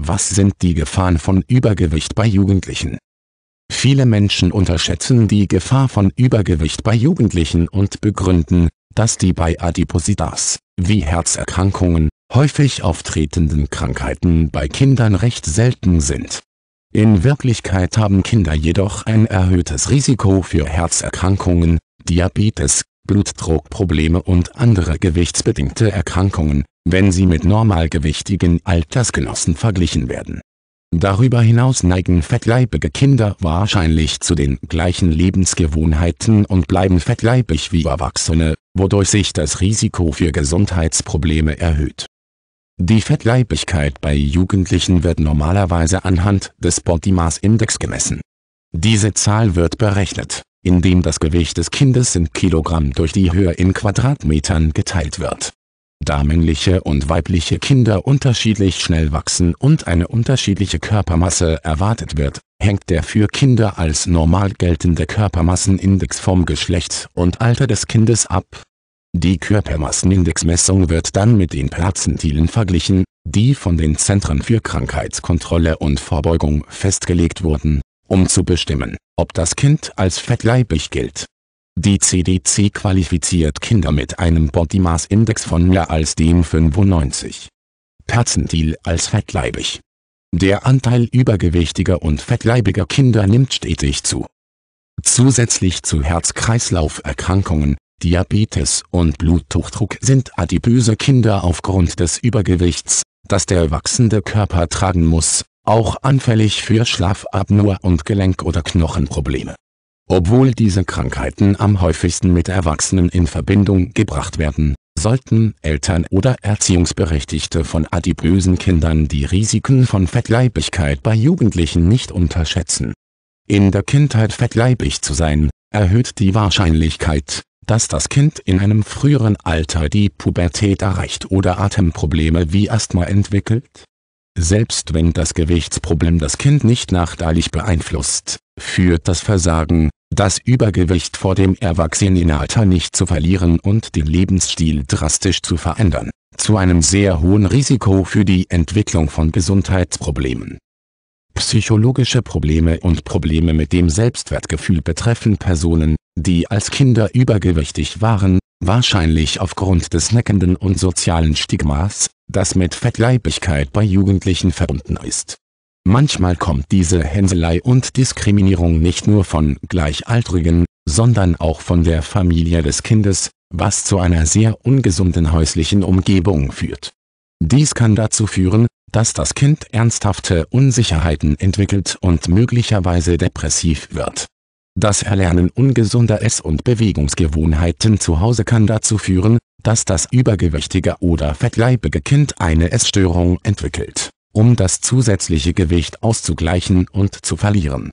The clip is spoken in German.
Was sind die Gefahren von Übergewicht bei Jugendlichen? Viele Menschen unterschätzen die Gefahr von Übergewicht bei Jugendlichen und begründen, dass die bei Adipositas, wie Herzerkrankungen, häufig auftretenden Krankheiten bei Kindern recht selten sind. In Wirklichkeit haben Kinder jedoch ein erhöhtes Risiko für Herzerkrankungen, Diabetes, Blutdruckprobleme und andere gewichtsbedingte Erkrankungen, wenn sie mit normalgewichtigen Altersgenossen verglichen werden. Darüber hinaus neigen fettleibige Kinder wahrscheinlich zu den gleichen Lebensgewohnheiten und bleiben fettleibig wie Erwachsene, wodurch sich das Risiko für Gesundheitsprobleme erhöht. Die Fettleibigkeit bei Jugendlichen wird normalerweise anhand des Body Mass Index gemessen. Diese Zahl wird berechnet indem das Gewicht des Kindes in Kilogramm durch die Höhe in Quadratmetern geteilt wird. Da männliche und weibliche Kinder unterschiedlich schnell wachsen und eine unterschiedliche Körpermasse erwartet wird, hängt der für Kinder als normal geltende Körpermassenindex vom Geschlecht und Alter des Kindes ab. Die Körpermassenindexmessung wird dann mit den Perzentilen verglichen, die von den Zentren für Krankheitskontrolle und Vorbeugung festgelegt wurden um zu bestimmen, ob das Kind als fettleibig gilt. Die CDC qualifiziert Kinder mit einem Body Mass Index von mehr als dem 95 Perzentil als fettleibig. Der Anteil übergewichtiger und fettleibiger Kinder nimmt stetig zu. Zusätzlich zu Herz-Kreislauf-Erkrankungen, Diabetes und Bluthochdruck sind adipöse Kinder aufgrund des Übergewichts, das der wachsende Körper tragen muss, auch anfällig für Schlafapnoe und Gelenk- oder Knochenprobleme. Obwohl diese Krankheiten am häufigsten mit Erwachsenen in Verbindung gebracht werden, sollten Eltern oder Erziehungsberechtigte von adipösen Kindern die Risiken von Fettleibigkeit bei Jugendlichen nicht unterschätzen. In der Kindheit fettleibig zu sein, erhöht die Wahrscheinlichkeit, dass das Kind in einem früheren Alter die Pubertät erreicht oder Atemprobleme wie Asthma entwickelt, selbst wenn das Gewichtsproblem das Kind nicht nachteilig beeinflusst, führt das Versagen, das Übergewicht vor dem Erwachsenenalter nicht zu verlieren und den Lebensstil drastisch zu verändern, zu einem sehr hohen Risiko für die Entwicklung von Gesundheitsproblemen. Psychologische Probleme und Probleme mit dem Selbstwertgefühl betreffen Personen, die als Kinder übergewichtig waren, wahrscheinlich aufgrund des neckenden und sozialen Stigmas, das mit Fettleibigkeit bei Jugendlichen verbunden ist. Manchmal kommt diese Hänselei und Diskriminierung nicht nur von Gleichaltrigen, sondern auch von der Familie des Kindes, was zu einer sehr ungesunden häuslichen Umgebung führt. Dies kann dazu führen, dass das Kind ernsthafte Unsicherheiten entwickelt und möglicherweise depressiv wird. Das Erlernen ungesunder Ess- und Bewegungsgewohnheiten zu Hause kann dazu führen, dass das übergewichtige oder fettleibige Kind eine Essstörung entwickelt, um das zusätzliche Gewicht auszugleichen und zu verlieren